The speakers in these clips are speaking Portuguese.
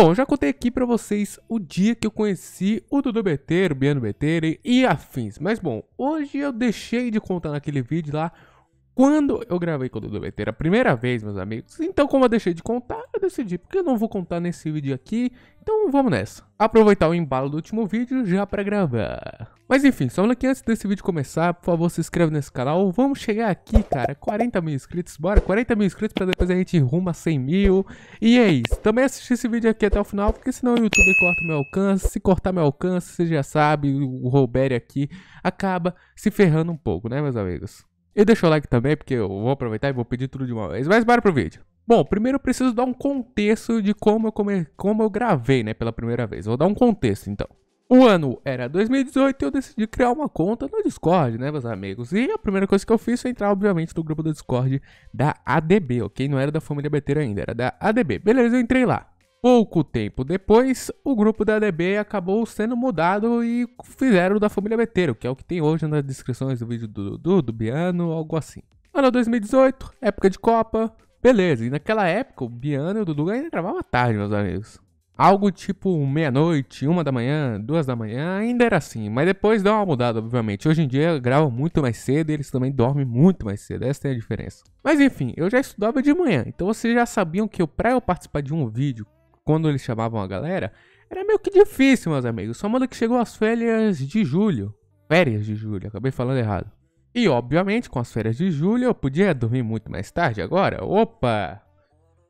Bom, já contei aqui para vocês o dia que eu conheci o Dudu Beteiro, o Biano Beter e afins. Mas bom, hoje eu deixei de contar naquele vídeo lá quando eu gravei com o Dudu Beteira a primeira vez, meus amigos, então como eu deixei de contar, eu decidi, porque eu não vou contar nesse vídeo aqui, então vamos nessa. Aproveitar o embalo do último vídeo já pra gravar. Mas enfim, só que antes desse vídeo começar, por favor se inscreve nesse canal, vamos chegar aqui, cara, 40 mil inscritos, bora, 40 mil inscritos pra depois a gente rumo a 100 mil, e é isso. Também assiste esse vídeo aqui até o final, porque senão o YouTube corta meu alcance, se cortar meu alcance, você já sabe, o Robert aqui acaba se ferrando um pouco, né meus amigos? E deixa o like também, porque eu vou aproveitar e vou pedir tudo de uma vez. Mas bora pro vídeo. Bom, primeiro eu preciso dar um contexto de como eu, come... como eu gravei, né, pela primeira vez. Vou dar um contexto, então. O ano era 2018 e eu decidi criar uma conta no Discord, né, meus amigos? E a primeira coisa que eu fiz foi entrar, obviamente, no grupo do Discord da ADB, ok? Não era da família Beteira ainda, era da ADB. Beleza, eu entrei lá. Pouco tempo depois, o grupo da ADB acabou sendo mudado e fizeram da família Beteiro, que é o que tem hoje nas descrições do vídeo do Dudu, do Biano, algo assim. Ano 2018, época de Copa, beleza. E naquela época, o Biano e o Dudu ainda gravavam à tarde, meus amigos. Algo tipo meia-noite, uma da manhã, duas da manhã, ainda era assim. Mas depois deu uma mudada, obviamente. Hoje em dia gravam muito mais cedo e eles também dormem muito mais cedo. Essa é a diferença. Mas enfim, eu já estudava de manhã, então vocês já sabiam que pra eu participar de um vídeo quando eles chamavam a galera, era meio que difícil, meus amigos. Só manda que chegou as férias de julho. Férias de julho, acabei falando errado. E obviamente, com as férias de julho, eu podia dormir muito mais tarde agora. Opa!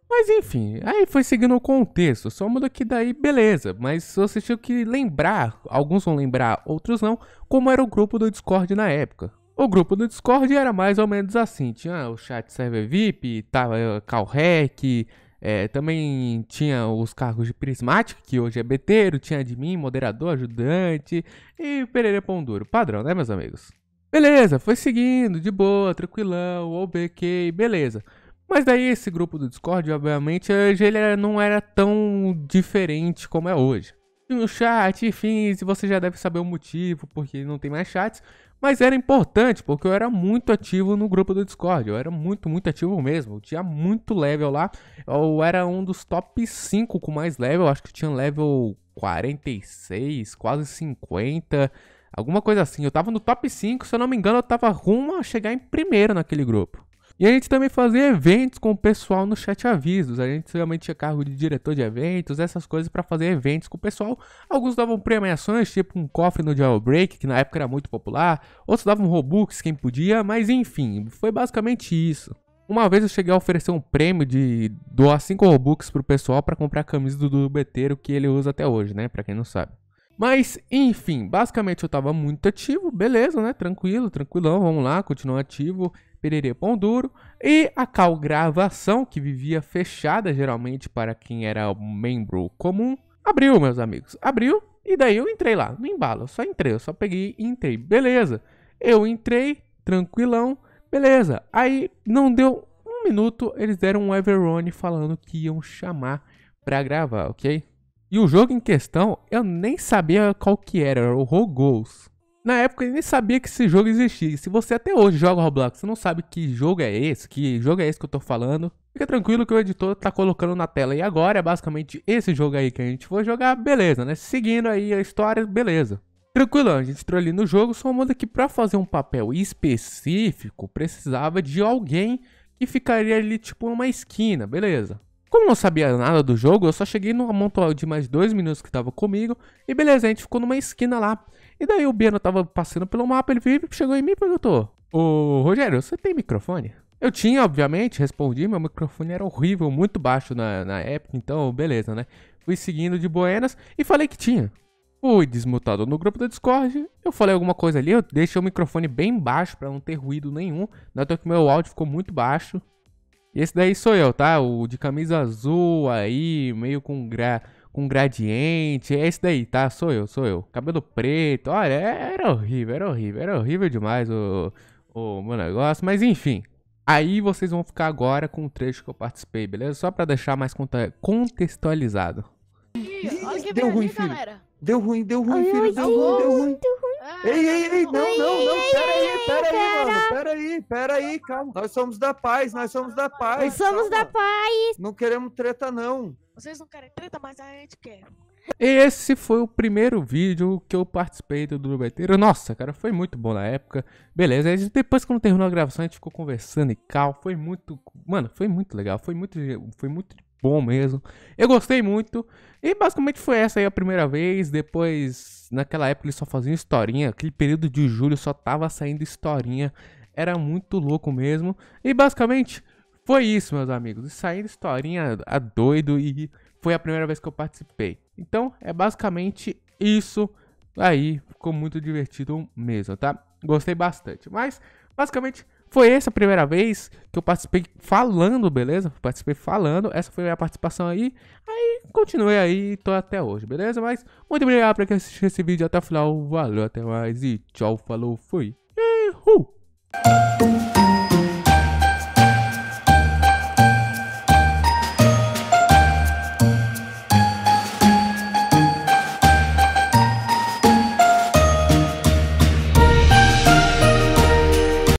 Mas enfim, aí foi seguindo o contexto, só muda que daí beleza, mas vocês tinha que lembrar, alguns vão lembrar, outros não, como era o grupo do Discord na época. O grupo do Discord era mais ou menos assim, tinha o chat server VIP, tava eh, Calrec, é, também tinha os cargos de prismático, que hoje é beteiro, tinha admin, moderador, ajudante e pereira pão duro. Padrão, né, meus amigos? Beleza, foi seguindo, de boa, tranquilão, OBK, beleza. Mas daí esse grupo do Discord, obviamente, hoje ele não era tão diferente como é hoje. Tinha um chat, enfim, se você já deve saber o motivo, porque não tem mais chats. Mas era importante, porque eu era muito ativo no grupo do Discord. Eu era muito, muito ativo mesmo. Eu tinha muito level lá. Eu era um dos top 5 com mais level. Acho que tinha level 46, quase 50. Alguma coisa assim. Eu tava no top 5, se eu não me engano, eu tava rumo a chegar em primeiro naquele grupo. E a gente também fazia eventos com o pessoal no chat avisos. A gente realmente tinha cargo de diretor de eventos, essas coisas para fazer eventos com o pessoal. Alguns davam premiações, tipo um cofre no Jailbreak, que na época era muito popular. Outros davam Robux, quem podia, mas enfim, foi basicamente isso. Uma vez eu cheguei a oferecer um prêmio de doar 5 Robux pro pessoal para comprar a camisa do Dudu Beteiro que ele usa até hoje, né? Pra quem não sabe. Mas, enfim, basicamente eu tava muito ativo, beleza, né? Tranquilo, tranquilão, vamos lá, continuar ativo. Pererê Pão Duro, e a calgravação, que vivia fechada geralmente para quem era membro comum, abriu, meus amigos, abriu, e daí eu entrei lá, no embalo, eu só entrei, eu só peguei e entrei, beleza. Eu entrei, tranquilão, beleza. Aí não deu um minuto, eles deram um Everone falando que iam chamar pra gravar, ok? E o jogo em questão, eu nem sabia qual que era, era o Rogos. Na época ele nem sabia que esse jogo existia. E se você até hoje joga Roblox, você não sabe que jogo é esse, que jogo é esse que eu tô falando, fica tranquilo que o editor tá colocando na tela. E agora é basicamente esse jogo aí que a gente vai jogar, beleza, né? Seguindo aí a história, beleza. Tranquilo, a gente entrou ali no jogo, só muda que pra fazer um papel específico, precisava de alguém que ficaria ali tipo numa esquina, beleza. Como não sabia nada do jogo, eu só cheguei no amontoado de mais dois minutos que tava comigo e beleza, a gente ficou numa esquina lá. E daí o Biano tava passando pelo mapa, ele veio, chegou em mim e perguntou: Ô Rogério, você tem microfone? Eu tinha, obviamente, respondi, meu microfone era horrível, muito baixo na, na época, então beleza, né? Fui seguindo de buenas e falei que tinha. Fui desmutado no grupo do Discord, eu falei alguma coisa ali, eu deixei o microfone bem baixo para não ter ruído nenhum, até que meu áudio ficou muito baixo. Esse daí sou eu, tá? O de camisa azul aí, meio com gra com gradiente. É esse daí, tá? Sou eu, sou eu. Cabelo preto. Olha, é, era horrível, era horrível, era horrível demais o, o meu negócio. Mas enfim. Aí vocês vão ficar agora com o trecho que eu participei, beleza? Só pra deixar mais contextualizado. Ih, olha que deu ruim, galera. Deu ruim, deu ruim, ai, filho. Ai, deu, ruim, deu ruim, deu ruim. Ei, ei, ei, não, não, não, peraí, peraí, mano, peraí, peraí, calma. Nós somos da paz, nós somos da paz. Nós Somos da paz. Não queremos treta, não. Vocês não querem treta, mas a gente quer. Esse foi o primeiro vídeo que eu participei do Drubeteiro. Nossa, cara, foi muito bom na época. Beleza, aí depois quando terminou a gravação, a gente ficou conversando e cal. Foi muito. Mano, foi muito legal. Foi muito, foi muito bom mesmo. Eu gostei muito. E basicamente foi essa aí a primeira vez. Depois, naquela época, eles só faziam historinha. Aquele período de julho só tava saindo historinha. Era muito louco mesmo. E basicamente foi isso, meus amigos. saindo historinha a doido. E foi a primeira vez que eu participei. Então, é basicamente isso aí. Ficou muito divertido mesmo, tá? Gostei bastante. Mas, basicamente. Foi essa a primeira vez que eu participei falando, beleza? Participei falando, essa foi a minha participação aí. Aí continuei aí, tô até hoje, beleza? Mas muito obrigado por quem assistiu esse vídeo até o final. Valeu, até mais e tchau, falou, fui. Uhul.